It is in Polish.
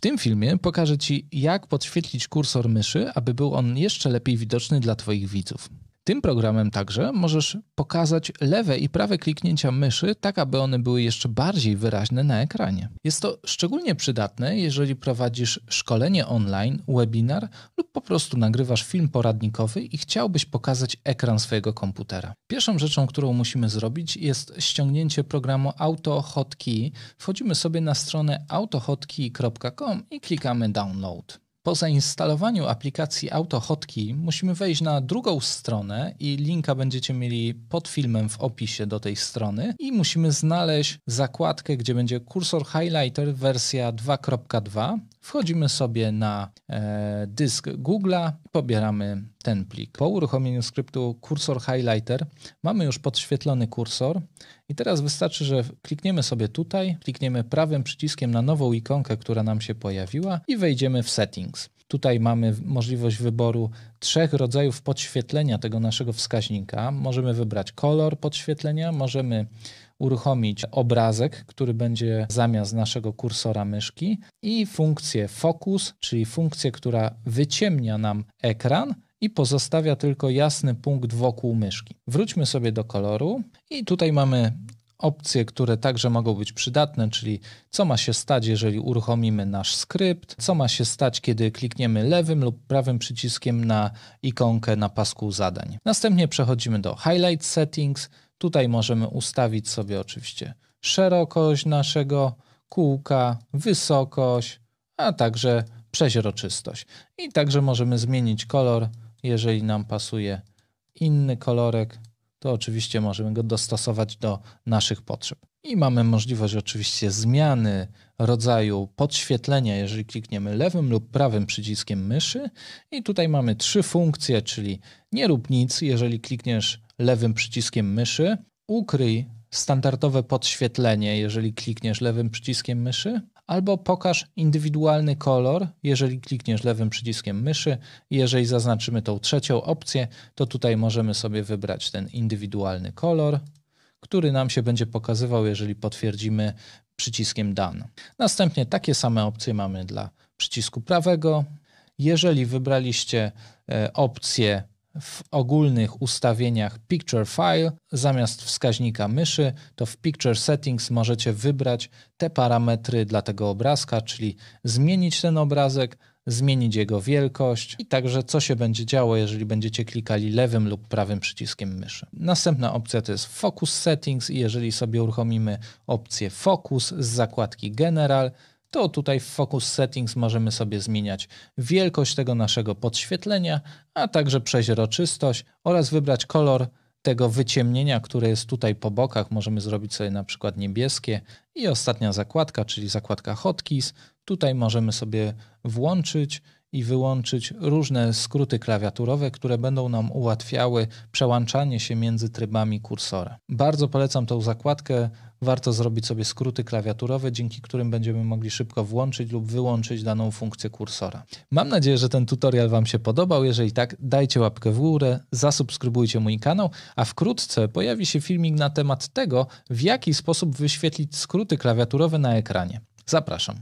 W tym filmie pokażę Ci, jak podświetlić kursor myszy, aby był on jeszcze lepiej widoczny dla Twoich widzów tym programem także możesz pokazać lewe i prawe kliknięcia myszy, tak aby one były jeszcze bardziej wyraźne na ekranie. Jest to szczególnie przydatne, jeżeli prowadzisz szkolenie online, webinar lub po prostu nagrywasz film poradnikowy i chciałbyś pokazać ekran swojego komputera. Pierwszą rzeczą, którą musimy zrobić, jest ściągnięcie programu AutoHotkey. Wchodzimy sobie na stronę autohotkey.com i klikamy download. Po zainstalowaniu aplikacji AutoHotkey musimy wejść na drugą stronę i linka będziecie mieli pod filmem w opisie do tej strony i musimy znaleźć zakładkę, gdzie będzie kursor Highlighter wersja 2.2 Wchodzimy sobie na e, dysk Google'a, pobieramy ten plik. Po uruchomieniu skryptu kursor highlighter mamy już podświetlony kursor i teraz wystarczy, że klikniemy sobie tutaj, klikniemy prawym przyciskiem na nową ikonkę, która nam się pojawiła i wejdziemy w settings. Tutaj mamy możliwość wyboru trzech rodzajów podświetlenia tego naszego wskaźnika. Możemy wybrać kolor podświetlenia, możemy uruchomić obrazek, który będzie zamiast naszego kursora myszki i funkcję focus, czyli funkcję, która wyciemnia nam ekran i pozostawia tylko jasny punkt wokół myszki. Wróćmy sobie do koloru i tutaj mamy opcje, które także mogą być przydatne, czyli co ma się stać, jeżeli uruchomimy nasz skrypt, co ma się stać, kiedy klikniemy lewym lub prawym przyciskiem na ikonkę na pasku zadań. Następnie przechodzimy do Highlight Settings. Tutaj możemy ustawić sobie oczywiście szerokość naszego kółka, wysokość, a także przeźroczystość. I także możemy zmienić kolor, jeżeli nam pasuje inny kolorek, to oczywiście możemy go dostosować do naszych potrzeb. I mamy możliwość oczywiście zmiany rodzaju podświetlenia, jeżeli klikniemy lewym lub prawym przyciskiem myszy. I tutaj mamy trzy funkcje, czyli nie rób nic, jeżeli klikniesz lewym przyciskiem myszy, ukryj standardowe podświetlenie, jeżeli klikniesz lewym przyciskiem myszy, albo pokaż indywidualny kolor, jeżeli klikniesz lewym przyciskiem myszy. Jeżeli zaznaczymy tą trzecią opcję, to tutaj możemy sobie wybrać ten indywidualny kolor, który nam się będzie pokazywał, jeżeli potwierdzimy przyciskiem Done. Następnie takie same opcje mamy dla przycisku prawego. Jeżeli wybraliście e, opcję w ogólnych ustawieniach Picture File zamiast wskaźnika myszy, to w Picture Settings możecie wybrać te parametry dla tego obrazka, czyli zmienić ten obrazek, zmienić jego wielkość i także co się będzie działo, jeżeli będziecie klikali lewym lub prawym przyciskiem myszy. Następna opcja to jest Focus Settings i jeżeli sobie uruchomimy opcję Focus z zakładki General, to tutaj w Focus Settings możemy sobie zmieniać wielkość tego naszego podświetlenia, a także przeźroczystość oraz wybrać kolor tego wyciemnienia, które jest tutaj po bokach. Możemy zrobić sobie na przykład niebieskie i ostatnia zakładka, czyli zakładka Hotkeys. Tutaj możemy sobie włączyć i wyłączyć różne skróty klawiaturowe, które będą nam ułatwiały przełączanie się między trybami kursora. Bardzo polecam tą zakładkę. Warto zrobić sobie skróty klawiaturowe, dzięki którym będziemy mogli szybko włączyć lub wyłączyć daną funkcję kursora. Mam nadzieję, że ten tutorial Wam się podobał. Jeżeli tak, dajcie łapkę w górę, zasubskrybujcie mój kanał, a wkrótce pojawi się filmik na temat tego, w jaki sposób wyświetlić skróty klawiaturowe na ekranie. Zapraszam.